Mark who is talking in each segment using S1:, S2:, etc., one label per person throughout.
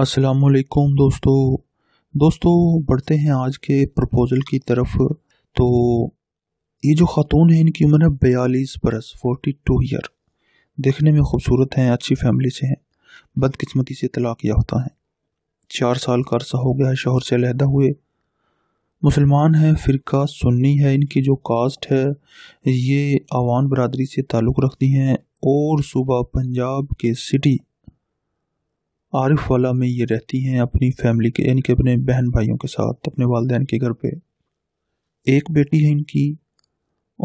S1: असलकुम दोस्तों दोस्तों बढ़ते हैं आज के प्रपोज़ल की तरफ तो ये जो ख़ातून है इनकी उम्र है बयालीस बरस फोर्टी टू ईयर देखने में खूबसूरत हैं अच्छी फैमिली से हैं बदकस्मती से तलाक याफ्ता हैं चार साल का अरसा हो गया है शोहर से लहदा हुए मुसलमान हैं फ़िरका सुन्नी है इनकी जो कास्ट है ये अवान बरदरी से ताल्लुक़ रखती हैं और सूबा पंजाब के सिटी आरिफ वाला में ये रहती हैं अपनी फैमिली के यानी कि अपने बहन भाइयों के साथ अपने वालदेन के घर पे एक बेटी है इनकी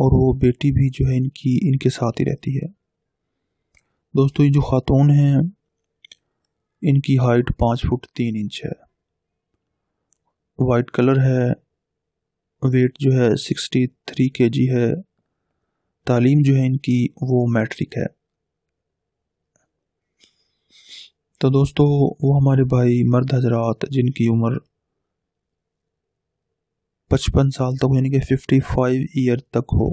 S1: और वो बेटी भी जो है इनकी इनके साथ ही रहती है दोस्तों ये जो ख़ातून हैं इनकी हाइट पाँच फुट तीन इंच है वाइट कलर है वेट जो है सिक्सटी थ्री के जी है तालीम जो है इनकी वो मैट्रिक है तो दोस्तों वो हमारे भाई मर्द हजरात जिनकी उम्र पचपन साल तक यानी कि फिफ्टी फाइव ईयर तक हो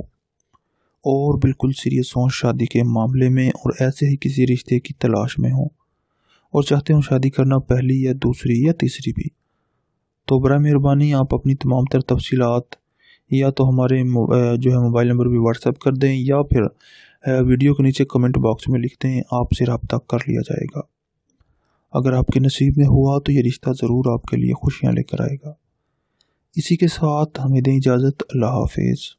S1: और बिल्कुल सीरियस हों शादी के मामले में और ऐसे ही किसी रिश्ते की तलाश में हों और चाहते हों शादी करना पहली या दूसरी या तीसरी भी तो बर मेहरबानी आप अपनी तमाम तर तफसीत या तो हमारे जो है मोबाइल नंबर भी व्हाट्सएप कर दें या फिर वीडियो के नीचे कमेंट बॉक्स में लिख दें आपसे रबता कर लिया जाएगा अगर आपके नसीब में हुआ तो ये रिश्ता ज़रूर आपके लिए खुशियाँ लेकर आएगा इसी के साथ हमें दें इजाज़त अल्लाह हाफिज़